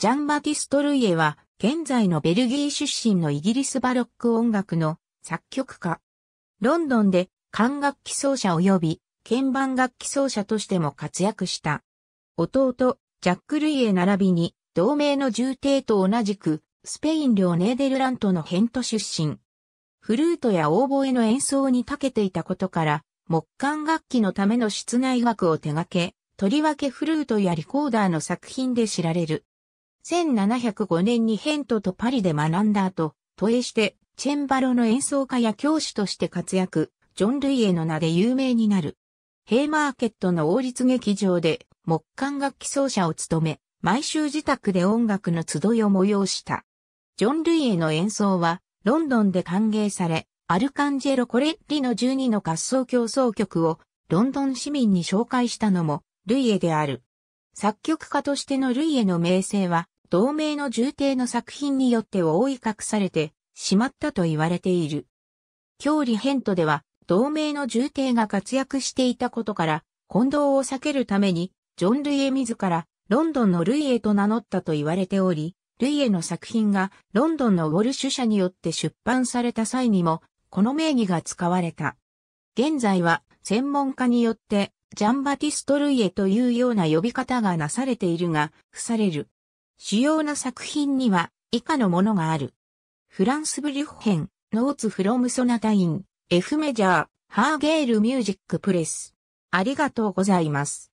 ジャンバティスト・ルイエは、現在のベルギー出身のイギリスバロック音楽の作曲家。ロンドンで管楽器奏者及び鍵盤楽器奏者としても活躍した。弟、ジャック・ルイエ並びに、同盟の重帝と同じく、スペイン領ネーデルラントのヘント出身。フルートやオーボエの演奏に長けていたことから、木管楽器のための室内楽を手掛け、とりわけフルートやリコーダーの作品で知られる。1705年にヘントとパリで学んだ後、都営して、チェンバロの演奏家や教師として活躍、ジョン・ルイエの名で有名になる。ヘイマーケットの王立劇場で、木管楽器奏者を務め、毎週自宅で音楽の集いを催した。ジョン・ルイエの演奏は、ロンドンで歓迎され、アルカンジェロ・コレッリの12の合奏競争曲を、ロンドン市民に紹介したのも、ルイエである。作曲家としてのルイエの名声は、同名の重帝の作品によって覆い隠されてしまったと言われている。郷里ントでは、同名の重帝が活躍していたことから、混同を避けるために、ジョン・ルイエ自ら、ロンドンのルイエと名乗ったと言われており、ルイエの作品がロンドンのウォルシュ社によって出版された際にも、この名義が使われた。現在は、専門家によって、ジャンバティスト・ルイエというような呼び方がなされているが、付される。主要な作品には以下のものがある。フランスブリュッヘン、ノーツフロムソナタイン、F メジャー、ハーゲールミュージックプレス。ありがとうございます。